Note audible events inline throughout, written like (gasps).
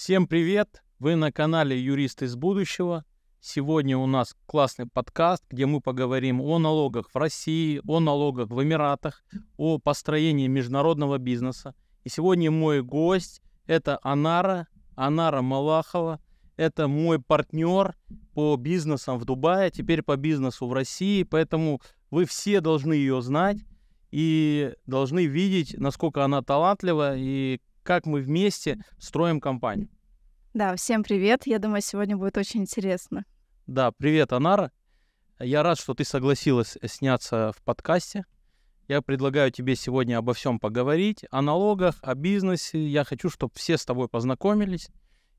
Всем привет! Вы на канале Юрист из будущего. Сегодня у нас классный подкаст, где мы поговорим о налогах в России, о налогах в Эмиратах, о построении международного бизнеса. И сегодня мой гость – это Анара, Анара Малахова. Это мой партнер по бизнесам в Дубае, теперь по бизнесу в России. Поэтому вы все должны ее знать и должны видеть, насколько она талантлива и как мы вместе строим компанию. Да, всем привет. Я думаю, сегодня будет очень интересно. Да, привет, Анара. Я рад, что ты согласилась э, сняться в подкасте. Я предлагаю тебе сегодня обо всем поговорить, о налогах, о бизнесе. Я хочу, чтобы все с тобой познакомились.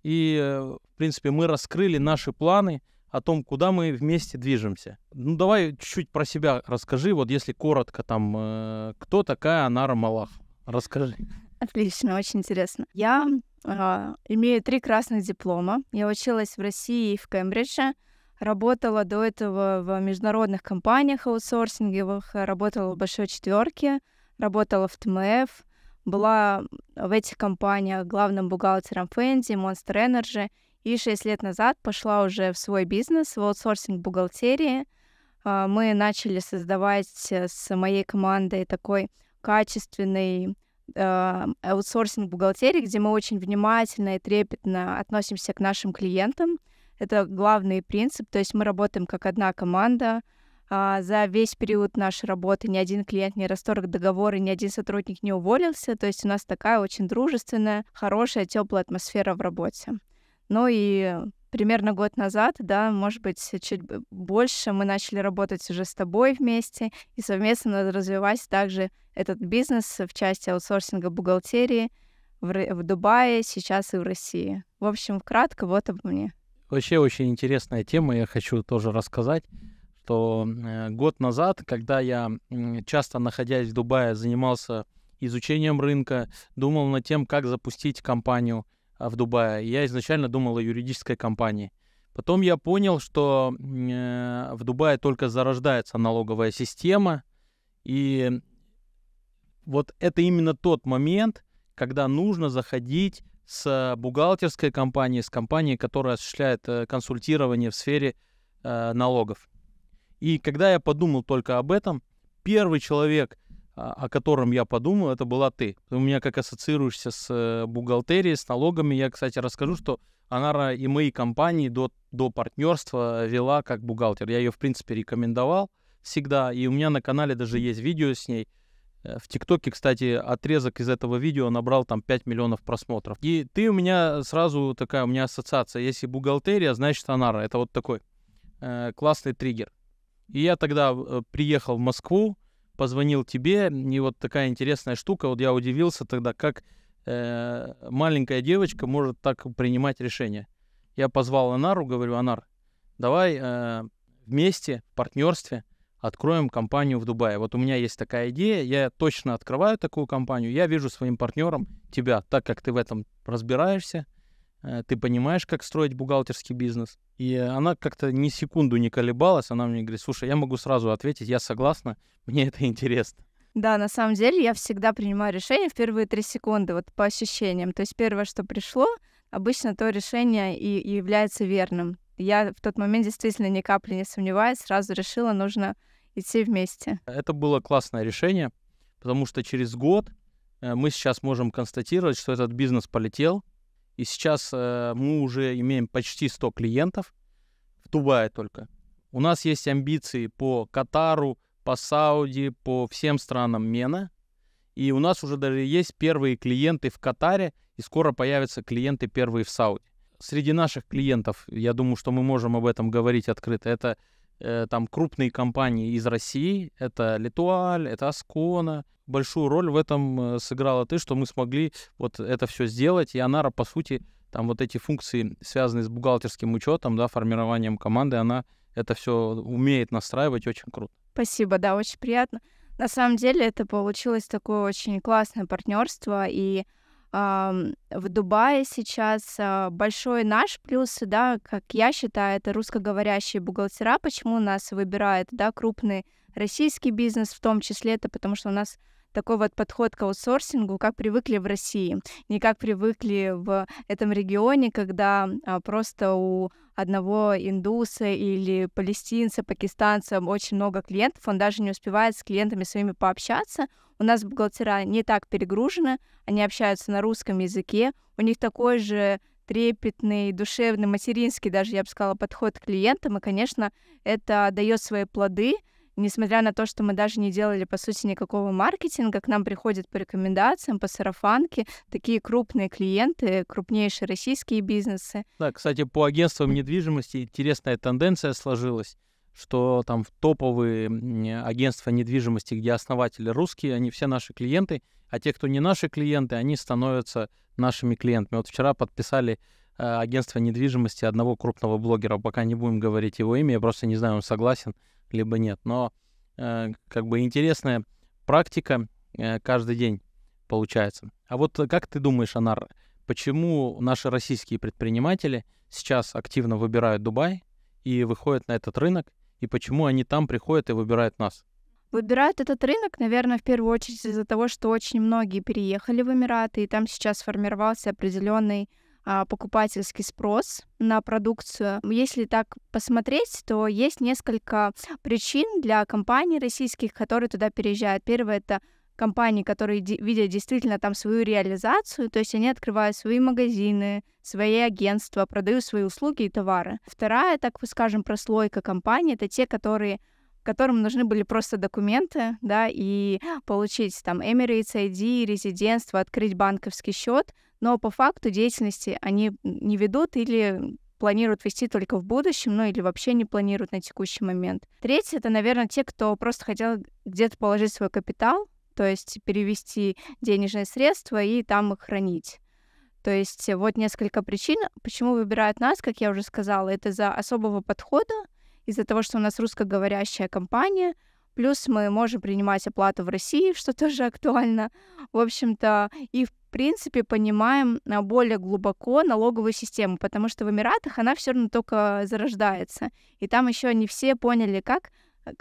И, э, в принципе, мы раскрыли наши планы о том, куда мы вместе движемся. Ну, давай чуть-чуть про себя расскажи. Вот если коротко, там, э, кто такая Анара Малах? Расскажи. Отлично, очень интересно. Я э, имею три красных диплома. Я училась в России и в Кембридже. Работала до этого в международных компаниях аутсорсинговых, работала в большой четверке, работала в ТМФ, была в этих компаниях главным бухгалтером Фэнди, Monster Energy, и шесть лет назад пошла уже в свой бизнес, в аутсорсинг бухгалтерии. А, мы начали создавать с моей командой такой качественный э, аутсорсинг бухгалтерии, где мы очень внимательно и трепетно относимся к нашим клиентам. Это главный принцип, то есть мы работаем как одна команда. Э, за весь период нашей работы ни один клиент не расторг договоры, ни один сотрудник не уволился. То есть у нас такая очень дружественная, хорошая, теплая атмосфера в работе. Ну и примерно год назад, да, может быть, чуть больше, мы начали работать уже с тобой вместе и совместно развивать также этот бизнес в части аутсорсинга бухгалтерии в, в Дубае, сейчас и в России. В общем, вкратко вот обо мне. Вообще очень интересная тема, я хочу тоже рассказать, что э, год назад, когда я часто находясь в Дубае занимался изучением рынка, думал над тем, как запустить компанию – а, в Дубае. Я изначально думал о юридической компании. Потом я понял, что э, в Дубае только зарождается налоговая система. И вот это именно тот момент, когда нужно заходить с бухгалтерской компанией, с компанией, которая осуществляет э, консультирование в сфере э, налогов. И когда я подумал только об этом, первый человек, а, о котором я подумал, это была ты. Ты у меня как ассоциируешься с э, бухгалтерией, с налогами. Я, кстати, расскажу, что Анара и мои компании до, до партнерства вела как бухгалтер. Я ее, в принципе, рекомендовал всегда. И у меня на канале даже есть видео с ней. Э, в ТикТоке, кстати, отрезок из этого видео набрал там 5 миллионов просмотров. И ты у меня сразу такая, у меня ассоциация. Если бухгалтерия, значит Анара. Это вот такой э, классный триггер. И я тогда э, приехал в Москву, позвонил тебе, и вот такая интересная штука, вот я удивился тогда, как э, маленькая девочка может так принимать решения. Я позвал Анару, говорю, Анар, давай э, вместе, в партнерстве откроем компанию в Дубае. Вот у меня есть такая идея, я точно открываю такую компанию, я вижу своим партнером тебя, так как ты в этом разбираешься, Э, ты понимаешь, как строить бухгалтерский бизнес. И она как-то ни секунду не колебалась, она мне говорит, слушай, я могу сразу ответить, я согласна, (laughs) мне это интересно. Да, на самом деле я всегда принимаю решение в первые три секунды, вот по ощущениям. То есть первое, что пришло, обычно то решение и, является верным. Я в тот момент действительно ни капли не сомневаясь, сразу решила, нужно идти вместе. Это было классное решение, потому что через год э, мы сейчас можем констатировать, что этот бизнес полетел, и сейчас э, мы уже имеем почти 100 клиентов в Дубае только. У нас есть амбиции по Катару, по Сауди, по всем странам Мена. И у нас уже даже есть первые клиенты в Катаре, и скоро появятся клиенты первые в Сауди. Среди наших клиентов, я думаю, что мы можем об этом говорить открыто, это э, там крупные компании из России, это Литуаль, это Аскона. Большую роль в этом э, сыграла ты, что мы смогли вот это все сделать, и Анара, по сути, там вот эти функции, связанные с бухгалтерским учетом, да, формированием команды, она это все умеет настраивать, очень круто. Спасибо, да, очень приятно. На самом деле это получилось такое очень классное партнерство, и в Дубае сейчас а, большой наш плюс, да, как я считаю, это русскоговорящие бухгалтера, почему нас выбирает, да, крупный российский бизнес в том числе, это потому что у нас такой вот подход к аутсорсингу, как привыкли в России, не как привыкли в этом регионе, когда а, просто у одного индуса или палестинца, пакистанца очень много клиентов, он даже не успевает с клиентами своими пообщаться. У нас бухгалтера не так перегружены, они общаются на русском языке, у них такой же трепетный, душевный, материнский даже, я бы сказала, подход к клиентам, и, конечно, это дает свои плоды — несмотря на то, что мы даже не делали, по сути, никакого маркетинга, к нам приходят по рекомендациям, по сарафанке такие крупные клиенты, крупнейшие российские бизнесы. Да, кстати, по агентствам недвижимости интересная тенденция сложилась что там в топовые э, агентства недвижимости, где основатели русские, они все наши клиенты, а те, кто не наши клиенты, они становятся нашими клиентами. Вот вчера подписали э, агентство недвижимости одного крупного блогера, пока не будем говорить его имя, я просто не знаю, он согласен, либо нет. Но э, как бы интересная практика э, каждый день получается. А вот как ты думаешь, Анар, почему наши российские предприниматели сейчас активно выбирают Дубай и выходят на этот рынок, и почему они там приходят и выбирают нас? Выбирают этот рынок, наверное, в первую очередь из-за того, что очень многие переехали в Эмираты, и там сейчас сформировался определенный а, покупательский спрос на продукцию. Если так посмотреть, то есть несколько причин для компаний российских, которые туда переезжают. Первое — это компании, которые видят действительно там свою реализацию, то есть они открывают свои магазины, свои агентства, продают свои услуги и товары. Вторая, так скажем, прослойка компаний — это те, которые которым нужны были просто документы, да, и (gasps) получить там Emirates ID, резидентство, открыть банковский счет, но по факту деятельности они не ведут или планируют вести только в будущем, ну или вообще не планируют на текущий момент. Третье — это, наверное, те, кто просто хотел где-то положить свой капитал, то есть перевести денежные средства и там их хранить. То есть вот несколько причин, почему выбирают нас, как я уже сказала, это за особого подхода, из-за того, что у нас русскоговорящая компания, плюс мы можем принимать оплату в России, (laughs) что тоже актуально, в общем-то, и в принципе понимаем а, более глубоко налоговую систему, потому что в Эмиратах она все равно только зарождается, и там еще не все поняли, как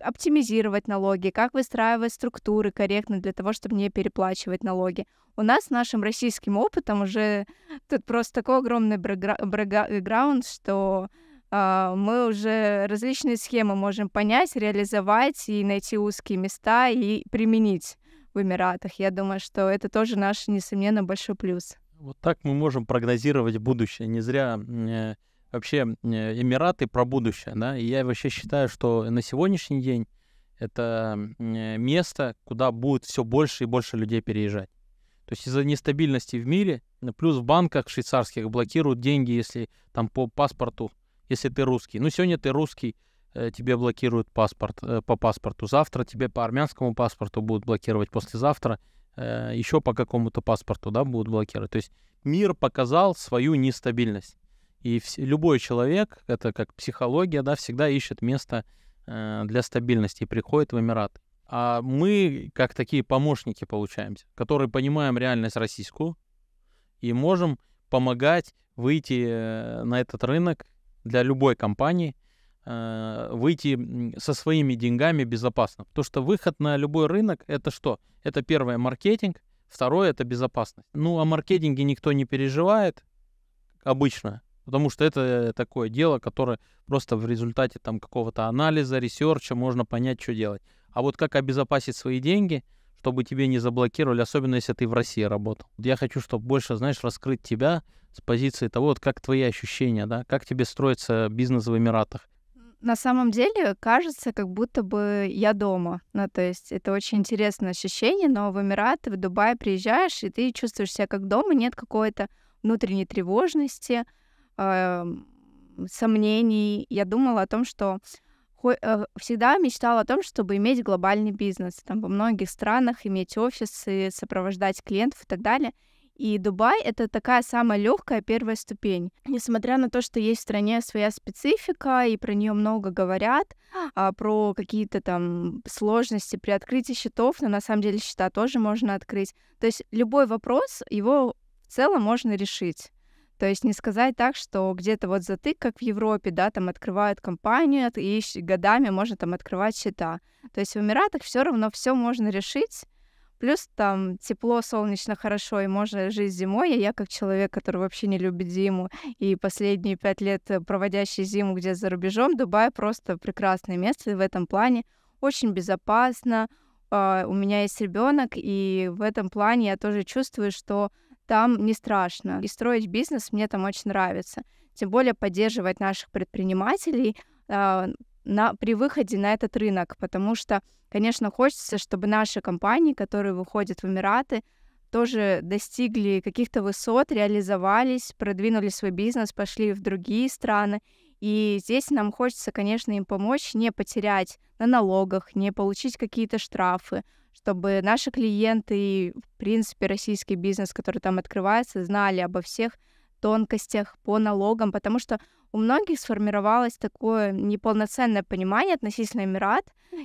оптимизировать налоги, как выстраивать структуры корректно для того, чтобы не переплачивать налоги. У нас с нашим российским опытом уже тут просто такой огромный бэкграунд, что а, мы уже различные схемы можем понять, реализовать и найти узкие места и применить в Эмиратах. Я думаю, что это тоже наш, несомненно, большой плюс. Вот так мы можем прогнозировать будущее. Не зря э, вообще э, Эмираты про будущее. Да? И я вообще считаю, что на сегодняшний день это э, место, куда будет все больше и больше людей переезжать. То есть из-за нестабильности в мире, плюс в банках швейцарских блокируют деньги, если там по паспорту если ты русский. Ну, сегодня ты русский, э, тебе блокируют паспорт э, по паспорту. Завтра тебе по армянскому паспорту будут блокировать, послезавтра э, еще по какому-то паспорту, да, будут блокировать. То есть мир показал свою нестабильность. И любой человек, это как психология, да, всегда ищет место для стабильности и приходит в Эмират. А мы, как такие помощники, получаемся, которые понимаем реальность российскую и можем помогать выйти на этот рынок для любой компании э, выйти со своими деньгами безопасно. То, что выход на любой рынок это что? Это первое маркетинг, второе это безопасность. Ну, о а маркетинге никто не переживает обычно, потому что это э, такое дело, которое просто в результате там какого-то анализа, ресерча можно понять, что делать. А вот как обезопасить свои деньги – чтобы тебе не заблокировали, особенно если ты в России работал. Я хочу, чтобы больше, знаешь, раскрыть тебя с позиции того, вот как твои ощущения, да, как тебе строится бизнес в Эмиратах. На самом деле кажется, как будто бы я дома. Ну, то есть это очень интересное ощущение, но в Эмираты, в Дубай приезжаешь, и ты чувствуешь себя как дома, нет какой-то внутренней тревожности, э, сомнений. Я думала о том, что Э, всегда мечтала о том, чтобы иметь глобальный бизнес, там во многих странах иметь офисы, сопровождать клиентов и так далее. И Дубай — это такая самая легкая первая ступень. Несмотря на то, что есть в стране своя специфика, и про нее много говорят, а, про какие-то там сложности при открытии счетов, но на самом деле счета тоже можно открыть. То есть любой вопрос, его в целом можно решить. То есть не сказать так, что где-то вот затык, как в Европе, да, там открывают компанию, и годами можно там открывать счета. То есть в Эмиратах все равно все можно решить. Плюс там тепло, солнечно, хорошо, и можно жить зимой. А я как человек, который вообще не любит зиму, и последние пять лет э, проводящий зиму где за рубежом, Дубай просто прекрасное место в этом плане. Очень безопасно. А, у меня есть ребенок, и в этом плане я тоже чувствую, что там не страшно. И строить бизнес мне там очень нравится. Тем более поддерживать наших предпринимателей э, на, при выходе на этот рынок, потому что, конечно, хочется, чтобы наши компании, которые выходят в Эмираты, тоже достигли каких-то высот, реализовались, продвинули свой бизнес, пошли в другие страны. И здесь нам хочется, конечно, им помочь не потерять на налогах, не получить какие-то штрафы, чтобы наши клиенты и, в принципе, российский бизнес, который там открывается, знали обо всех тонкостях по налогам, потому что у многих сформировалось такое неполноценное понимание относительно Эмират,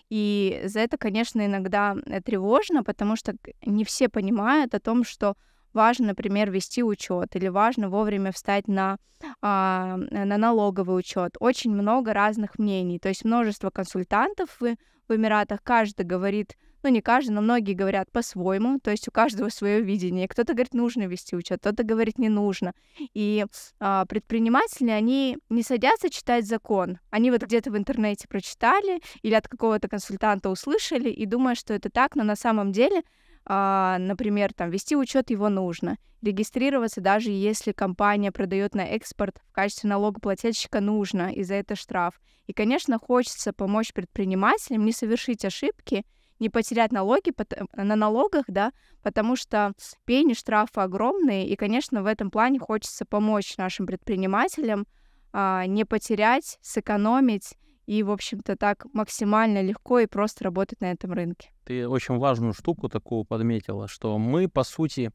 и за это, конечно, иногда э, тревожно, потому что не все понимают о том, что важно, например, вести учет или важно вовремя встать на, а, на налоговый учет. Очень много разных мнений, то есть множество консультантов в, в Эмиратах, каждый говорит, ну не каждый, но многие говорят по-своему, то есть у каждого свое видение. Кто-то говорит, нужно вести учет, кто-то говорит, не нужно. И а, предприниматели, они не садятся читать закон, они вот где-то в интернете прочитали или от какого-то консультанта услышали и думают, что это так, но на самом деле а, например, там вести учет его нужно, регистрироваться даже если компания продает на экспорт в качестве налогоплательщика нужно, и за это штраф. И, конечно, хочется помочь предпринимателям не совершить ошибки, не потерять налоги э, на налогах, да, потому что пени штрафы огромные, и, конечно, в этом плане хочется помочь нашим предпринимателям а, не потерять, сэкономить и, в общем-то, так максимально легко и просто работать на этом рынке. Ты очень важную штуку такую подметила, что мы, по сути,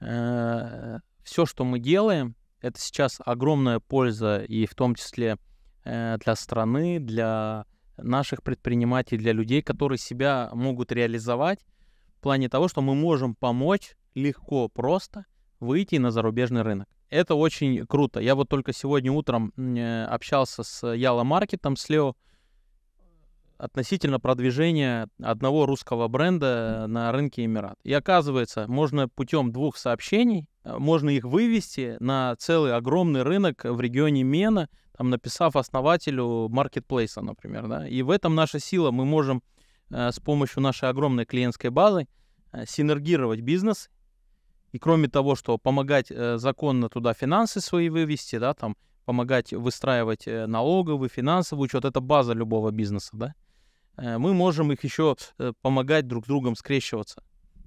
э, все, что мы делаем, это сейчас огромная польза, и в том числе э, для страны, для наших предпринимателей, для людей, которые себя могут реализовать в плане того, что мы можем помочь легко, просто выйти на зарубежный рынок. Это очень круто. Я вот только сегодня утром э, общался с Яла Маркетом, с Лео, относительно продвижения одного русского бренда на рынке Эмират. И оказывается, можно путем двух сообщений, э, можно их вывести на целый огромный рынок в регионе Мена, там написав основателю маркетплейса, например. Да? И в этом наша сила. Мы можем э, с помощью нашей огромной клиентской базы синергировать бизнес и кроме того, что помогать э, законно туда финансы свои вывести, да, там помогать выстраивать э, налоговый, финансовый учет, это база любого бизнеса, да, э, мы можем их еще э, помогать друг другом скрещиваться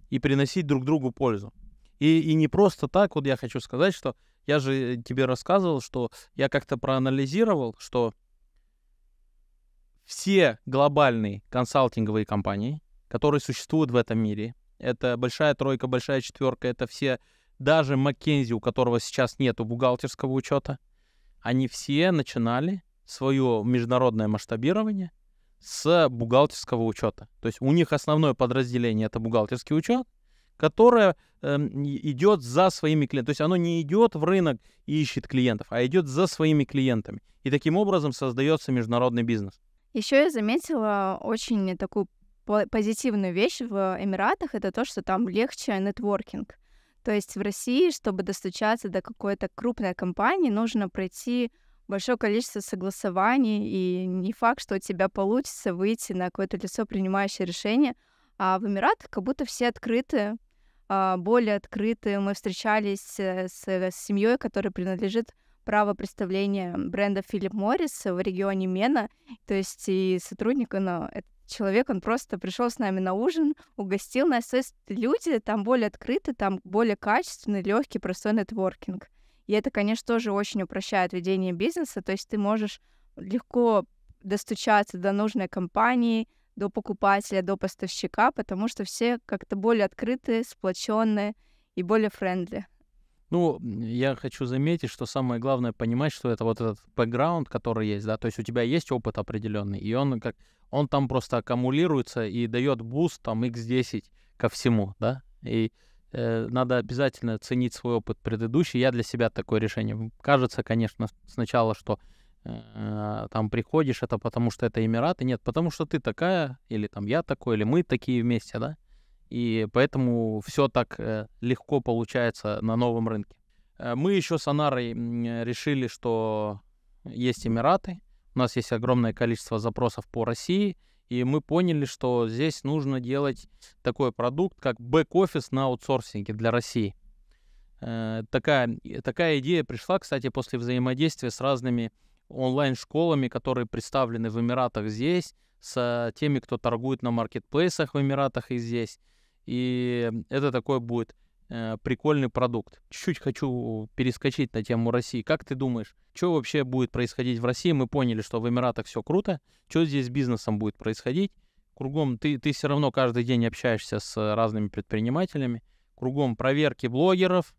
и приносить друг другу пользу. И, и не просто так, вот я хочу сказать, что я же тебе рассказывал, что я как-то проанализировал, что все глобальные консалтинговые компании, которые существуют в этом мире, это большая тройка, большая четверка, это все, даже Маккензи, у которого сейчас нету бухгалтерского учета, они все начинали свое международное масштабирование с бухгалтерского учета. То есть у них основное подразделение это бухгалтерский учет, которое э, идет за своими клиентами. То есть оно не идет в рынок и ищет клиентов, а идет за своими клиентами. И таким образом создается международный бизнес. Еще я заметила очень такую позитивную вещь в Эмиратах, это то, что там легче нетворкинг. То есть в России, чтобы достучаться до какой-то крупной компании, нужно пройти большое количество согласований, и не факт, что у тебя получится выйти на какое-то лицо, принимающее решение. А в Эмиратах как будто все открыты, а, более открыты. Мы встречались э, э, с, семьей, которая принадлежит право представления бренда Филипп Моррис в регионе Мена, то есть и сотрудник, но ну, это человек, он просто пришел с нами на ужин, угостил нас. То есть люди там более открыты, там более качественный, легкий, простой нетворкинг. И это, конечно, тоже очень упрощает ведение бизнеса. То есть ты можешь легко достучаться до нужной компании, до покупателя, до поставщика, потому что все как-то более открытые, сплоченные и более френдли. Ну, я хочу заметить, что самое главное понимать, что это вот этот бэкграунд, который есть, да, то есть у тебя есть опыт определенный, и он как он там просто аккумулируется и дает буст там x10 ко всему, да, и э, надо обязательно ценить свой опыт предыдущий. Я для себя такое решение. Кажется, конечно, сначала, что э, там приходишь, это потому что это Эмираты, нет, потому что ты такая, или там я такой, или мы такие вместе, да, и поэтому все так э, легко получается на новом рынке. Э, мы еще с Анарой э, решили, что есть Эмираты, у нас есть огромное количество запросов по России, и мы поняли, что здесь нужно делать такой продукт, как бэк-офис на аутсорсинге для России. Такая, такая идея пришла, кстати, после взаимодействия с разными онлайн-школами, которые представлены в Эмиратах здесь, с теми, кто торгует на маркетплейсах в Эмиратах и здесь. И это такой будет э, прикольный продукт. Чуть-чуть хочу перескочить на тему России. Как ты думаешь, что вообще будет происходить в России? Мы поняли, что в Эмиратах все круто. Что здесь с бизнесом будет происходить? Кругом ты, ты все равно каждый день общаешься с разными предпринимателями. Кругом проверки блогеров,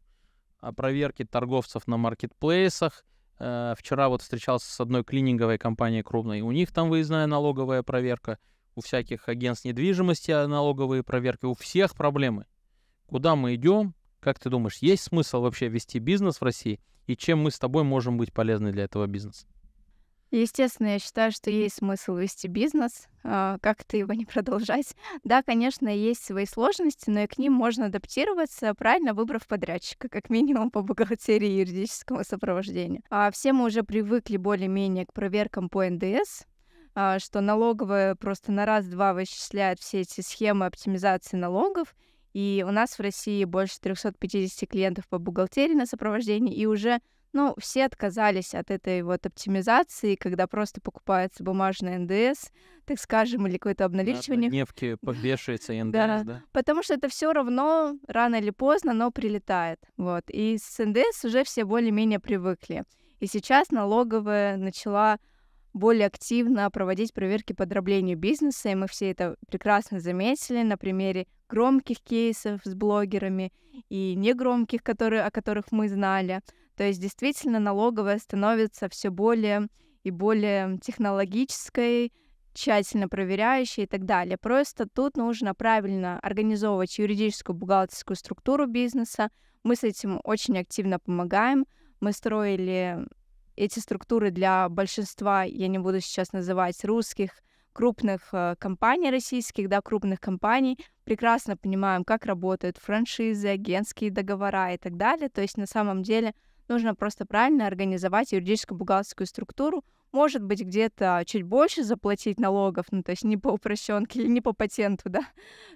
а проверки торговцев на маркетплейсах. Э, вчера вот встречался с одной клининговой компанией крупной. У них там выездная налоговая проверка у всяких агентств недвижимости налоговые проверки, у всех проблемы. Куда мы идем? Как ты думаешь, есть смысл вообще вести бизнес в России? И чем мы с тобой можем быть полезны для этого бизнеса? Естественно, я считаю, что есть смысл вести бизнес, а, как-то его не продолжать. Да, конечно, есть свои сложности, но и к ним можно адаптироваться, правильно выбрав подрядчика, как минимум по бухгалтерии и юридическому сопровождению. А все мы уже привыкли более-менее к проверкам по НДС, а, что налоговая просто на раз-два вычисляет все эти схемы оптимизации налогов, и у нас в России больше 350 клиентов по бухгалтерии на сопровождении, и уже ну, все отказались от этой вот оптимизации, когда просто покупается бумажный НДС, так скажем, или какое-то обналичивание. (laughs) Да, Невки повешается НДС, да. да. Потому что это все равно рано или поздно, но прилетает. Вот. И с НДС уже все более-менее привыкли. И сейчас налоговая начала более активно проводить проверки по дроблению бизнеса, и мы все это прекрасно заметили на примере громких кейсов с блогерами и негромких, которые, о которых мы знали. То есть действительно налоговая становится все более и более технологической, тщательно проверяющей и так далее. Просто тут нужно правильно организовывать юридическую бухгалтерскую структуру бизнеса. Мы с этим очень активно помогаем. Мы строили эти структуры для большинства, я не буду сейчас называть русских, крупных э, компаний российских, да, крупных компаний, прекрасно понимаем, как работают франшизы, агентские договора и так далее. То есть на самом деле нужно просто правильно организовать юридическую бухгалтерскую структуру, может быть, где-то чуть больше заплатить налогов, ну, то есть не по упрощенке или (laughs) не по патенту, да,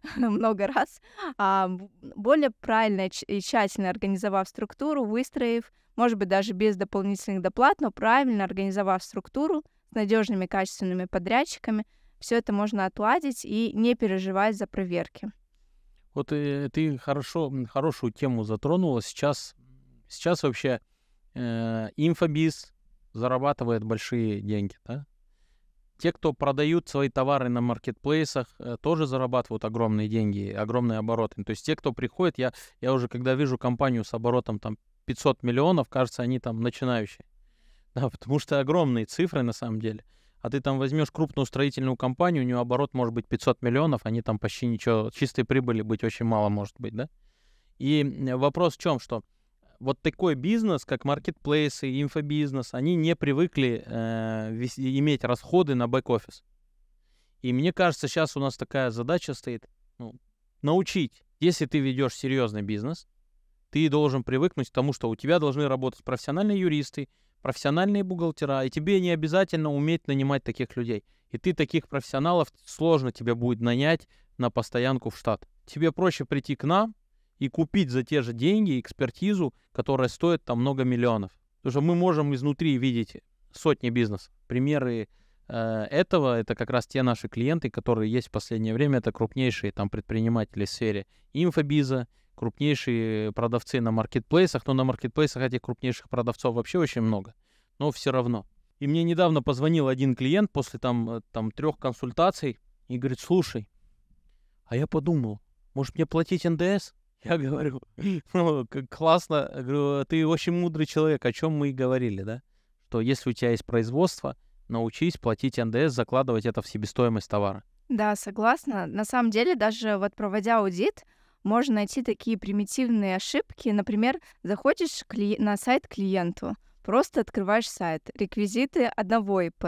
(laughs) много раз, а более правильно и тщательно организовав структуру, выстроив, может быть, даже без дополнительных доплат, но правильно организовав структуру с надежными качественными подрядчиками, все это можно отладить и не переживать за проверки. Вот э, ты хорошо, хорошую тему затронула. Сейчас, сейчас вообще э, инфобиз, зарабатывает большие деньги, да? Те, кто продают свои товары на маркетплейсах, э, тоже зарабатывают огромные деньги, огромные обороты. То есть те, кто приходит, я, я уже когда вижу компанию с оборотом там 500 миллионов, кажется, они там начинающие. (laughs) Да, потому что огромные цифры на самом деле. А ты там возьмешь крупную строительную компанию, у нее оборот может быть 500 миллионов, они там почти ничего, чистой прибыли быть очень мало может быть, да? И вопрос в чем, что вот такой бизнес, как маркетплейсы, инфобизнес, они не привыкли э, вести, иметь расходы на бэк-офис. И мне кажется, сейчас у нас такая задача стоит ну, научить, если ты ведешь серьезный бизнес, ты должен привыкнуть к тому, что у тебя должны работать профессиональные юристы, профессиональные бухгалтера, и тебе не обязательно уметь нанимать таких людей. И ты таких профессионалов сложно тебе будет нанять на постоянку в штат. Тебе проще прийти к нам, и купить за те же деньги экспертизу, которая стоит там много миллионов. Потому что мы можем изнутри видеть сотни бизнесов. Примеры э, этого это как раз те наши клиенты, которые есть в последнее время. Это крупнейшие там предприниматели в сфере инфобиза, крупнейшие продавцы на маркетплейсах. Но на маркетплейсах этих крупнейших продавцов вообще очень много. Но все равно. И мне недавно позвонил один клиент после там, э, там трех консультаций и говорит, слушай, а я подумал, может мне платить НДС? Я говорю, (laughs) ну, как классно, э, говорю, ты очень мудрый человек, о чем мы и говорили, да? Что если у тебя есть производство, научись платить НДС, закладывать это в себестоимость товара. Да, согласна. На самом деле, даже вот проводя аудит, можно найти такие примитивные ошибки. Например, заходишь на сайт клиенту, просто открываешь сайт, реквизиты одного ИП,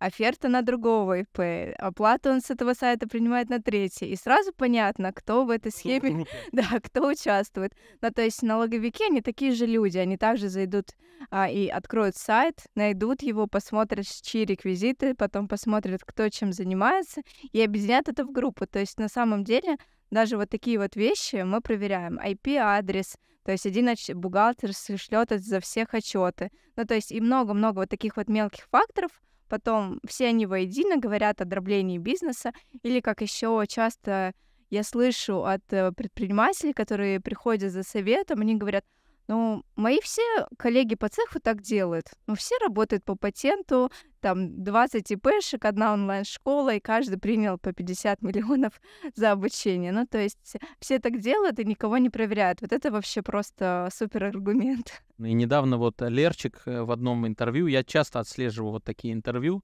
оферта на другого ИП, оплату он с этого сайта принимает на третий. И сразу понятно, кто в этой (laughs) схеме, (laughs) (laughs) да, кто участвует. Ну, то есть налоговики, они такие же люди, они также зайдут а, и откроют сайт, найдут его, посмотрят, чьи реквизиты, потом посмотрят, кто чем занимается, и объединят это в группу. То есть на самом деле даже вот такие вот вещи мы проверяем. IP-адрес, то есть один бухгалтер шлет за всех отчеты. Ну, то есть и много-много вот таких вот мелких факторов, Потом все они воедино говорят о дроблении бизнеса или, как еще часто я слышу от э, предпринимателей, которые приходят за советом, они говорят, ну, мои все коллеги по цеху так делают. Ну, все работают по патенту, там 20 ИПшек, одна онлайн-школа, и каждый принял по 50 миллионов (laughs) за обучение. Ну, то есть все так делают и никого не проверяют. Вот это вообще просто супер аргумент. Ну, и недавно вот Лерчик э, в одном интервью, я часто отслеживаю вот такие интервью,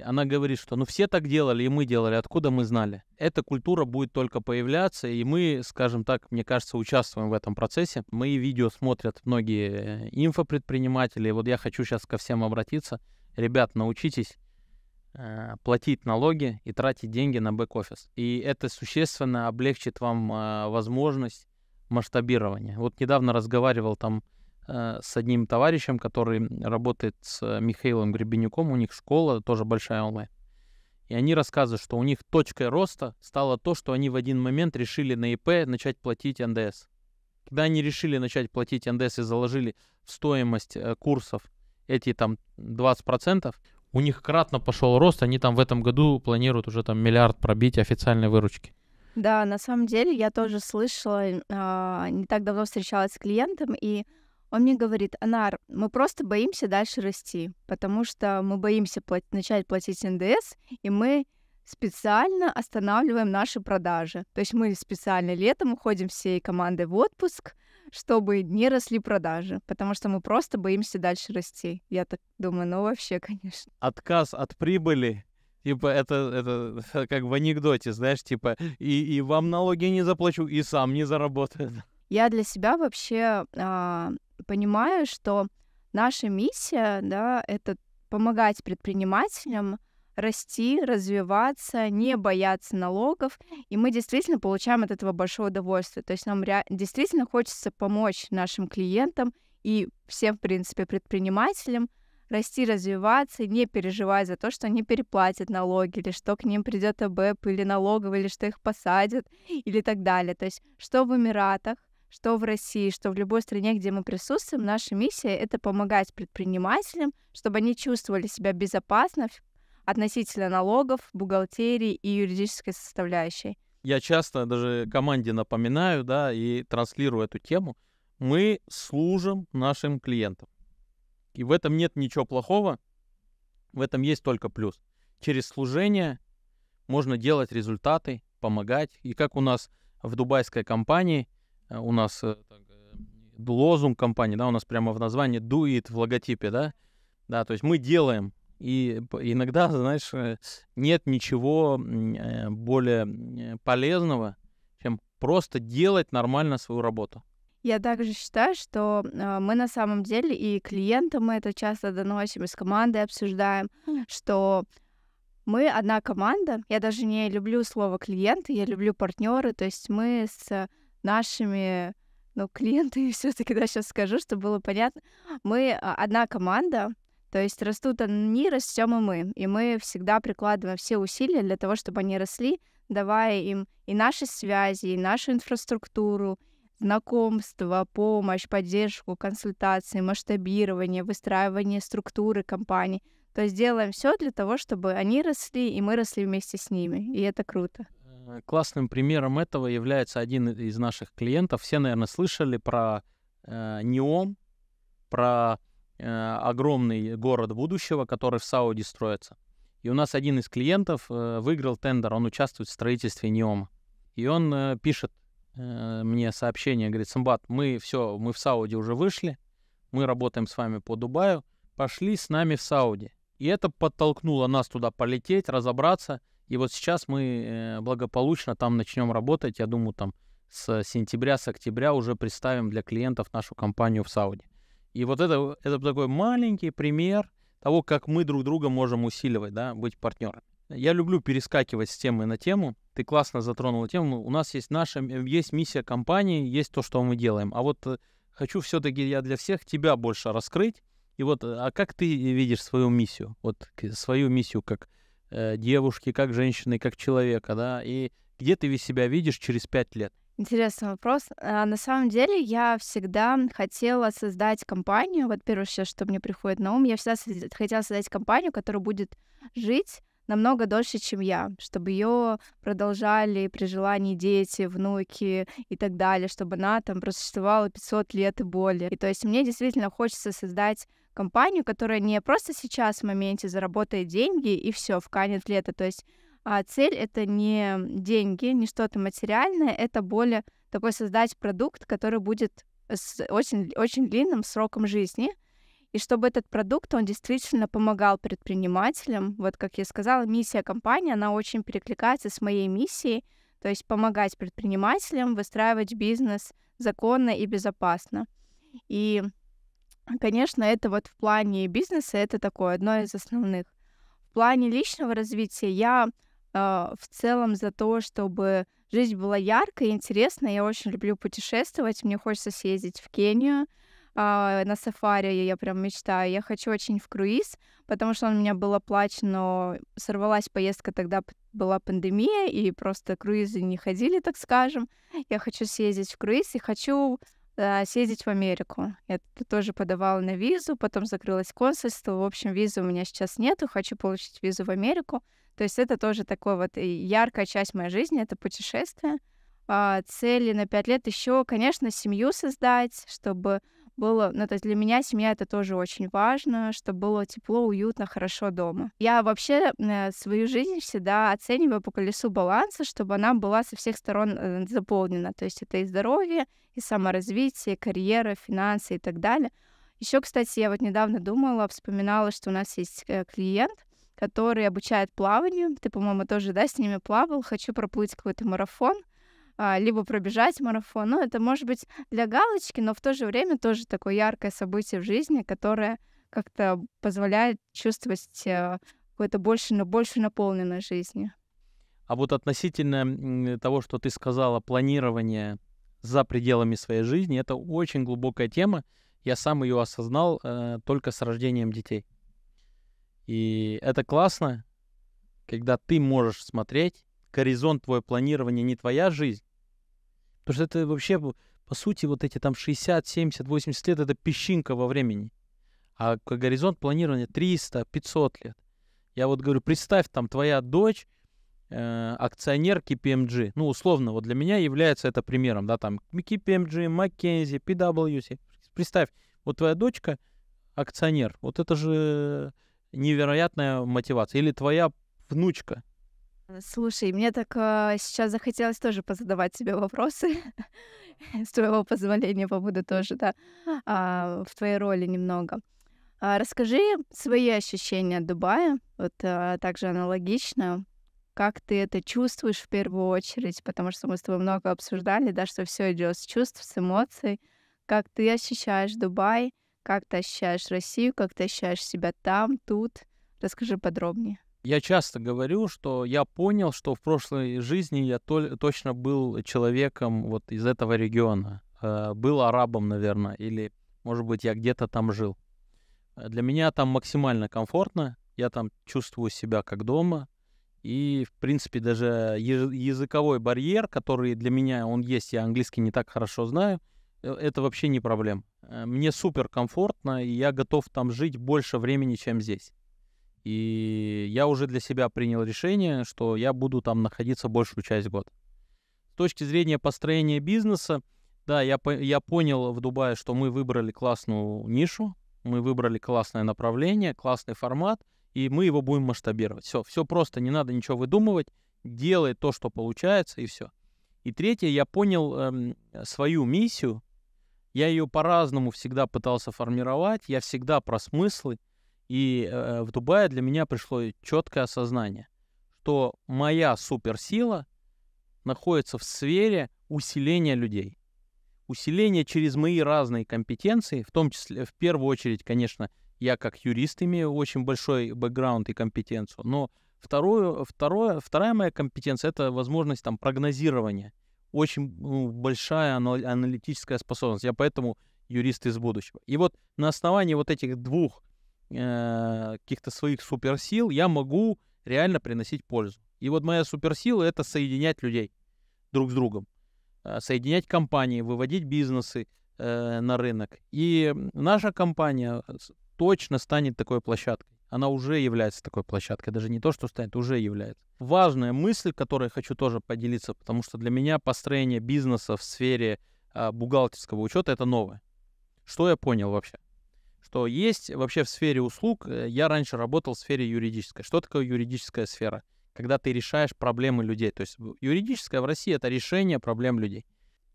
она говорит, что ну все так делали, и мы делали, откуда мы знали? Эта культура будет только появляться, и мы, скажем так, мне кажется, участвуем в этом процессе. Мои видео смотрят многие э, инфопредприниматели, вот я хочу сейчас ко всем обратиться – ребят, научитесь э, платить налоги и тратить деньги на бэк-офис. И это существенно облегчит вам э, возможность масштабирования. Вот недавно разговаривал там э, с одним товарищем, который работает с Михаилом Гребенюком, у них школа тоже большая онлайн. И они рассказывают, что у них точкой роста стало то, что они в один момент решили на ИП начать платить НДС. Когда они решили начать платить НДС и заложили в стоимость курсов эти там 20%, у них кратно пошел рост, они там в этом году планируют уже там миллиард пробить официальной выручки. Да, на самом деле я тоже слышала, а, не так давно встречалась с клиентом, и он мне говорит, Анар, мы просто боимся дальше расти, потому что мы боимся плат- начать платить НДС, и мы специально останавливаем наши продажи. То есть мы специально летом уходим всей командой в отпуск, чтобы не росли продажи, потому что мы просто боимся дальше расти. Я так думаю, ну вообще, (laughs) конечно. Отказ от прибыли Типа, это, это (laughs) как в анекдоте, знаешь, типа, и, и вам налоги не заплачу, и сам не заработаю. (laughs) Я для себя вообще а, понимаю, что наша миссия, да, это помогать предпринимателям расти, развиваться, не бояться налогов, и мы действительно получаем от этого большое удовольствие. То есть нам ре... действительно хочется помочь нашим клиентам и всем, в принципе, предпринимателям расти, развиваться, не переживая за то, что они переплатят налоги, или что к ним придет АБЭП, или налоговый, или что их посадят, или так далее. То есть что в Эмиратах, что в России, что в любой стране, где мы присутствуем, наша миссия — это помогать предпринимателям, чтобы они чувствовали себя безопасно относительно налогов, бухгалтерии и юридической составляющей. Я часто даже команде напоминаю, да, и транслирую эту тему. Мы служим нашим клиентам. И в этом нет ничего плохого, в этом есть только плюс. Через служение можно делать результаты, помогать. И как у нас в дубайской компании, э, у нас э, э, лозунг компании, да, у нас прямо в названии дует в логотипе, да, да, то есть мы делаем, и иногда, знаешь, э, нет ничего э, более э, полезного, чем просто делать нормально свою работу. Я также считаю, что мы на самом деле и клиентам мы это часто доносим, и с командой обсуждаем, что мы одна команда. Я даже не люблю слово клиенты, я люблю партнеры. То есть мы с нашими ну, клиентами (laughs) все-таки да, сейчас скажу, чтобы было понятно. Мы а, одна команда, то есть растут они, растем и мы. И мы всегда прикладываем все усилия для того, чтобы они росли, давая им и наши связи, и нашу инфраструктуру, знакомства, помощь, поддержку, консультации, масштабирование, выстраивание структуры компании. То есть делаем все для того, чтобы они росли, и мы росли вместе с ними. И это круто. Э, классным примером этого является один из наших клиентов. Все, наверное, слышали про э, Неом, про Э, огромный город будущего, который в Сауде строится. И у нас один из клиентов э, выиграл тендер, он участвует в строительстве Неома. И он э, пишет мне сообщение, говорит, Самбат, мы все, мы в Сауде уже вышли, мы работаем с вами по Дубаю, пошли с нами в Сауде". И это подтолкнуло нас туда полететь, разобраться. И вот сейчас мы благополучно там начнем работать. Я думаю, там с сентября, с октября уже представим для клиентов нашу компанию в Сауде. И вот это, это такой маленький пример того, как мы друг друга можем усиливать, да, быть партнерами. Я люблю перескакивать с темы на тему. Ты классно затронула тему. У нас есть наша, есть миссия компании, есть то, что мы делаем. А вот э, хочу все-таки я для всех тебя больше раскрыть. И вот, э, а как ты видишь свою миссию? Вот свою миссию как э, девушки, как женщины, как человека, да? И где ты себя видишь через пять лет? Интересный вопрос. А, на самом деле я всегда хотела создать компанию. Вот первое, сейчас, что мне приходит на ум, я всегда хотела создать компанию, которая будет жить намного дольше, чем я, чтобы ее продолжали при желании дети, внуки и так далее, чтобы она там просуществовала 500 лет и более. И то есть мне действительно хочется создать компанию, которая не просто сейчас в моменте заработает деньги и все, в вканет лето. То есть а цель — это не деньги, не что-то материальное, это более такой создать продукт, который будет с очень, очень длинным сроком жизни, и чтобы этот продукт, он действительно помогал предпринимателям. Вот, как я сказала, миссия компании, она очень перекликается с моей миссией, то есть помогать предпринимателям выстраивать бизнес законно и безопасно. И, конечно, это вот в плане бизнеса, это такое одно из основных. В плане личного развития я а, в целом за то, чтобы жизнь была яркой и интересной. Я очень люблю путешествовать, мне хочется съездить в Кению, а, на сафари я прям мечтаю. Я хочу очень в круиз, потому что он у меня был оплачен, но сорвалась поездка, тогда была пандемия, и просто круизы не ходили, так скажем. Я хочу съездить в круиз и хочу э, съездить в Америку. Я тоже подавала на визу, потом закрылось консульство. В общем, визы у меня сейчас нету, хочу получить визу в Америку. То есть это тоже такой вот яркая часть моей жизни, это путешествие. А, цели на пять лет еще, конечно, семью создать, чтобы было, ну, то есть для меня семья это тоже очень важно, чтобы было тепло, уютно, хорошо дома. Я вообще э, свою жизнь всегда оцениваю по колесу баланса, чтобы она была со всех сторон э, заполнена. То есть это и здоровье, и саморазвитие, и карьера, финансы и так далее. Еще, кстати, я вот недавно думала, вспоминала, что у нас есть э, клиент, которые обучают плаванию. Ты, по-моему, тоже, да, с ними плавал. Хочу проплыть какой-то марафон, а, либо пробежать марафон. Ну, это может быть для галочки, но в то же время тоже такое яркое событие в жизни, которое как-то позволяет чувствовать э, какую то больше, больше наполненной жизни. А вот относительно того, что ты сказала, планирование за пределами своей жизни, это очень глубокая тема. Я сам ее осознал э, только с рождением детей. И это классно, когда ты можешь смотреть, горизонт твое планирование не твоя жизнь. Потому что это вообще, по сути, вот эти там 60, 70, 80 лет, это песчинка во времени. А горизонт планирования 300, 500 лет. Я вот говорю, представь, там твоя дочь э, акционер KPMG. Ну, условно, вот для меня является это примером, да, там KPMG, McKinsey, PwC. Представь, вот твоя дочка акционер. Вот это же невероятная мотивация. Или твоя внучка. Э, слушай, мне так э, сейчас захотелось тоже позадавать себе вопросы, (laughs) с твоего позволения побуду тоже, да, э, в твоей роли немного. Э, расскажи свои ощущения Дубая, вот э, также аналогично, как ты это чувствуешь в первую очередь, потому что мы с тобой много обсуждали, да, что все идет с чувств, с эмоций, как ты ощущаешь Дубай, как ты ощущаешь Россию, как ты ощущаешь себя там, тут? Расскажи подробнее. Я часто говорю, что я понял, что в прошлой жизни я то, точно был человеком вот из этого региона. Э, был арабом, наверное, или, может быть, я где-то там жил. Э, для меня там максимально комфортно. Я там чувствую себя как дома. И, в принципе, даже языковой барьер, который для меня он есть, я английский не так хорошо знаю, Э, это вообще не проблем, э, Мне супер комфортно, и я готов там жить больше времени, чем здесь. И я уже для себя принял решение, что я буду там находиться большую часть года. С точки зрения построения бизнеса, да, я, я понял в Дубае, что мы выбрали классную нишу, мы выбрали классное направление, классный формат, и мы его будем масштабировать. Все, все просто, не надо ничего выдумывать, делай то, что получается, и все. И третье, я понял эм, свою миссию я ее по-разному всегда пытался формировать, я всегда про смыслы. И э, в Дубае для меня пришло четкое осознание, что моя суперсила находится в сфере усиления людей. Усиление через мои разные компетенции, в том числе, в первую очередь, конечно, я как юрист имею очень большой бэкграунд и компетенцию, но вторую, второе, вторая моя компетенция — это возможность там прогнозирования — очень ну, большая аналитическая способность. Я поэтому юрист из будущего. И вот на основании вот этих двух э, каких-то своих суперсил я могу реально приносить пользу. И вот моя суперсила это соединять людей друг с другом, э, соединять компании, выводить бизнесы э, на рынок. И наша компания э, точно станет такой площадкой она уже является такой площадкой, даже не то, что станет, уже является. Важная мысль, которой я хочу тоже поделиться, потому что для меня построение бизнеса в сфере а, бухгалтерского учета это новое. Что я понял вообще? Что есть вообще в сфере услуг, э, я раньше работал в сфере юридической. Что такое юридическая сфера? Когда ты решаешь проблемы людей. То есть юридическая в России это решение проблем людей.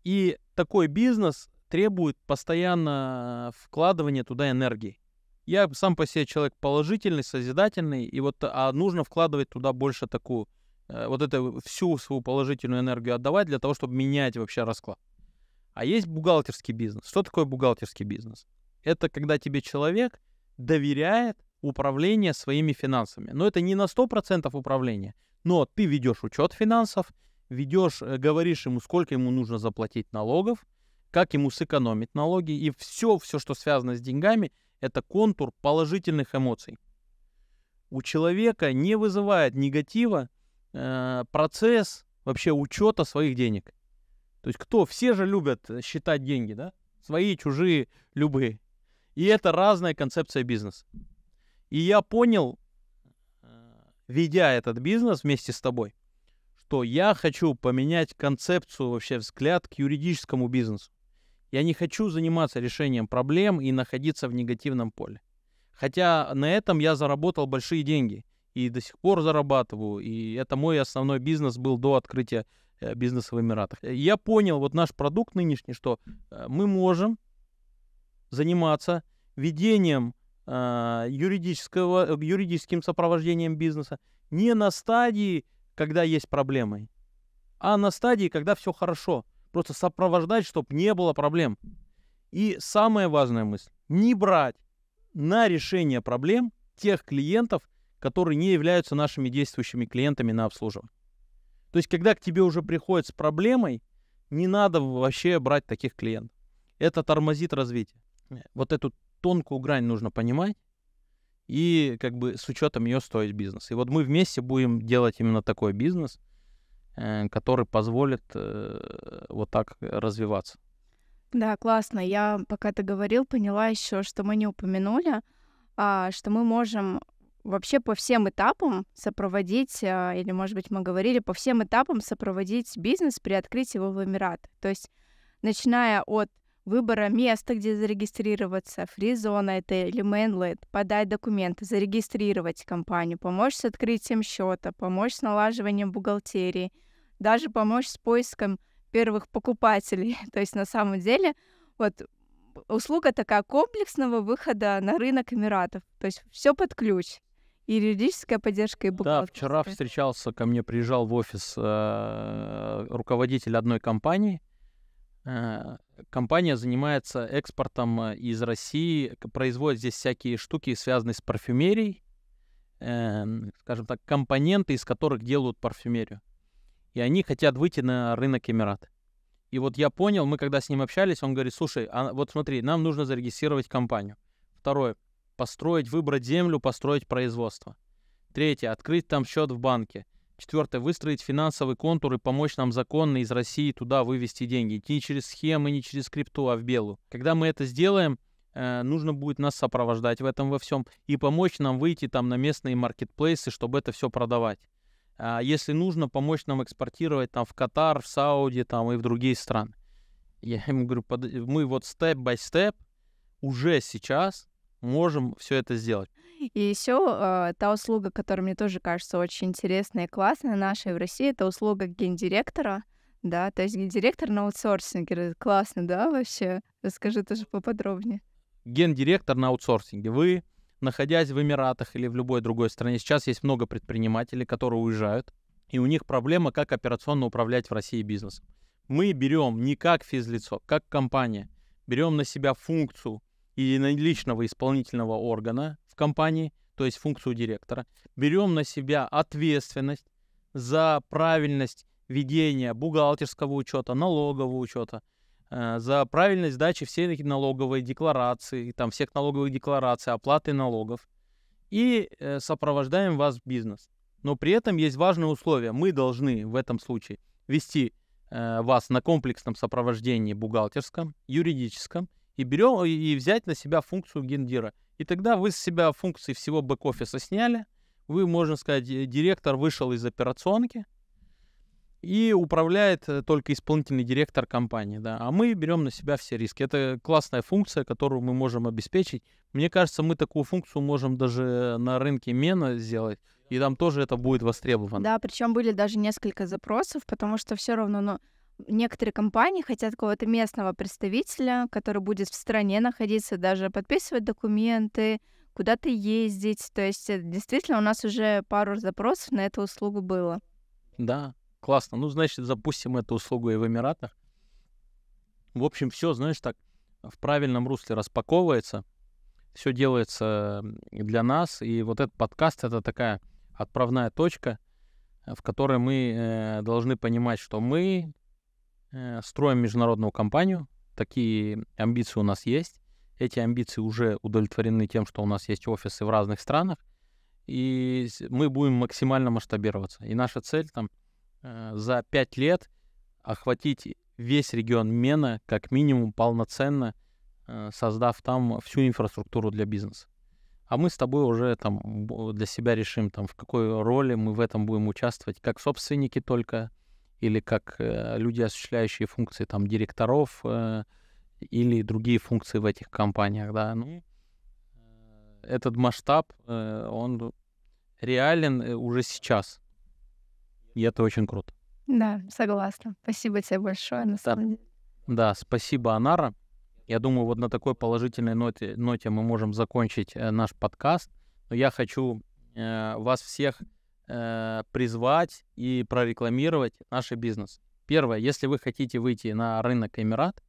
И такой бизнес требует постоянно э, вкладывания туда энергии. Я сам по себе человек положительный, созидательный, и вот а нужно вкладывать туда больше такую, э, вот эту всю свою положительную энергию отдавать для того, чтобы менять вообще расклад. А есть бухгалтерский бизнес. Что такое бухгалтерский бизнес? Это когда тебе человек доверяет управление своими финансами. Но это не на 100% управление, но ты ведешь учет финансов, ведешь, э, говоришь ему, сколько ему нужно заплатить налогов, как ему сэкономить налоги и все, все, что связано с деньгами – это контур положительных эмоций. У человека не вызывает негатива э, процесс вообще учета своих денег. То есть кто? Все же любят считать деньги, да? Свои, чужие, любые. И это разная концепция бизнеса. И я понял, э, ведя этот бизнес вместе с тобой, что я хочу поменять концепцию, вообще взгляд к юридическому бизнесу. Я не хочу заниматься решением проблем и находиться в негативном поле. Хотя на этом я заработал большие деньги и до сих пор зарабатываю. И это мой основной бизнес был до открытия э, бизнеса в Эмиратах. Э, я понял, вот наш продукт нынешний, что э, мы можем заниматься ведением э, юридического, юридическим сопровождением бизнеса не на стадии, когда есть проблемы, а на стадии, когда все хорошо – Просто сопровождать, чтобы не было проблем. И самая важная мысль. Не брать на решение проблем тех клиентов, которые не являются нашими действующими клиентами на обслуживание. То есть, когда к тебе уже приходят с проблемой, не надо вообще брать таких клиентов. Это тормозит развитие. Вот эту тонкую грань нужно понимать и как бы с учетом ее стоить бизнес. И вот мы вместе будем делать именно такой бизнес – Э, который позволит э, вот так развиваться. Да, классно. Я пока ты говорил, поняла еще, что мы не упомянули, а, что мы можем вообще по всем этапам сопроводить, а, или, может быть, мы говорили, по всем этапам сопроводить бизнес при открытии его в Эмират. То есть, начиная от выбора места, где зарегистрироваться, фри-зона это или мейнлет, подать документы, зарегистрировать компанию, помочь с открытием счета, помочь с налаживанием бухгалтерии – даже помочь с поиском первых покупателей. (laughs) То есть на самом деле вот услуга такая комплексного выхода на рынок Эмиратов. То есть все под ключ. И юридическая поддержка, и бухгалтерская. Да, вчера встречался, ко мне приезжал в офис э, руководитель одной компании. Э, компания занимается экспортом э, из России, производит здесь всякие штуки, связанные с парфюмерией, э, скажем так, компоненты, из которых делают парфюмерию и они хотят выйти на рынок Эмират. И вот я понял, мы когда с ним общались, он говорит, слушай, а вот смотри, нам нужно зарегистрировать компанию. Второе, построить, выбрать землю, построить производство. Третье, открыть там счет в банке. Четвертое, выстроить финансовый контур и помочь нам законно из России туда вывести деньги. Не через схемы, не через крипту, а в белую. Когда мы это сделаем, э, нужно будет нас сопровождать в этом во всем и помочь нам выйти там на местные маркетплейсы, чтобы это все продавать. А, если нужно, помочь нам экспортировать там в Катар, в Сауди там и в другие страны. Я ему говорю, под... мы вот степ by степ уже сейчас можем все это сделать. И еще э, а, та услуга, которая мне тоже кажется очень интересная и классная нашей в России, это услуга гендиректора. Да, то есть гендиректор на аутсорсинге. Классно, да, вообще? Расскажи тоже поподробнее. Гендиректор на аутсорсинге. Вы находясь в Эмиратах или в любой другой стране. Сейчас есть много предпринимателей, которые уезжают, и у них проблема, как операционно управлять в России бизнесом. Мы берем не как физлицо, как компания, берем на себя функцию или личного исполнительного органа в компании, то есть функцию директора, берем на себя ответственность за правильность ведения бухгалтерского учета, налогового учета – Э, за правильность сдачи всех налоговой декларации, там всех налоговых деклараций, оплаты налогов. И э, сопровождаем вас в бизнес. Но при этом есть важные условия. Мы должны в этом случае вести э, вас на комплексном сопровождении бухгалтерском, юридическом и берем и взять на себя функцию гендира. И тогда вы с себя функции всего бэк-офиса сняли. Вы, можно сказать, директор вышел из операционки, и управляет э, только исполнительный директор компании, да, а мы берем на себя все риски. Это классная функция, которую мы можем обеспечить. Мне кажется, мы такую функцию можем даже на рынке Мена сделать, и там тоже это будет востребовано. Да, причем были даже несколько запросов, потому что все равно, ну, некоторые компании хотят какого-то местного представителя, который будет в стране находиться, даже подписывать документы, куда-то ездить. То есть э, действительно у нас уже пару запросов на эту услугу было. Да, классно, ну, значит, запустим эту услугу и в Эмиратах. В общем, все, знаешь, так в правильном русле распаковывается, все делается для нас, и вот этот подкаст — это такая отправная точка, в которой мы э, должны понимать, что мы э, строим международную компанию, такие амбиции у нас есть, эти амбиции уже удовлетворены тем, что у нас есть офисы в разных странах, и мы будем максимально масштабироваться. И наша цель там — Э, за 5 лет охватить весь регион Мена как минимум полноценно, э, создав там всю инфраструктуру для бизнеса. А мы с тобой уже там для себя решим, там, в какой роли мы в этом будем участвовать, как собственники только, или как э, люди, осуществляющие функции там директоров э, или другие функции в этих компаниях, да. Ну, э, этот масштаб, э, он реален уже сейчас. И это очень круто. Да, согласна. Спасибо тебе большое, на самом деле. Да, спасибо, Анара. Я думаю, вот на такой положительной ноте, ноте мы можем закончить э, наш подкаст. Но я хочу э, вас всех э, призвать и прорекламировать наш бизнес. Первое, если вы хотите выйти на рынок Эмират,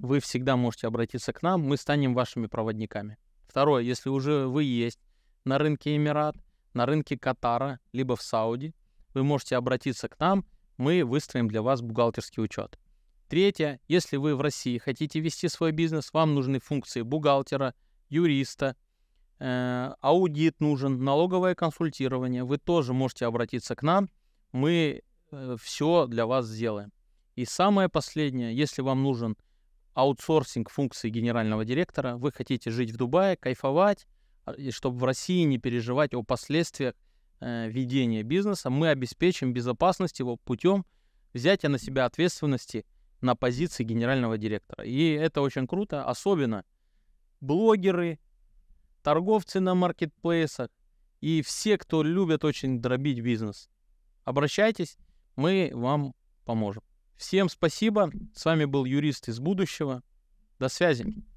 вы всегда можете обратиться к нам, мы станем вашими проводниками. Второе, если уже вы есть на рынке Эмират, на рынке Катара, либо в Сауде вы можете обратиться к нам, мы выстроим для вас бухгалтерский учет. Третье, если вы в России хотите вести свой бизнес, вам нужны функции бухгалтера, юриста, э, аудит нужен, налоговое консультирование. Вы тоже можете обратиться к нам, мы э, все для вас сделаем. И самое последнее, если вам нужен аутсорсинг функции генерального директора, вы хотите жить в Дубае, кайфовать, а, и чтобы в России не переживать о последствиях э, ведения бизнеса, мы обеспечим безопасность его путем взятия на себя ответственности на позиции генерального директора. И это очень круто, особенно блогеры, торговцы на маркетплейсах и все, кто любят очень дробить бизнес. Обращайтесь, мы вам поможем. Всем спасибо. С вами был юрист из будущего. До связи.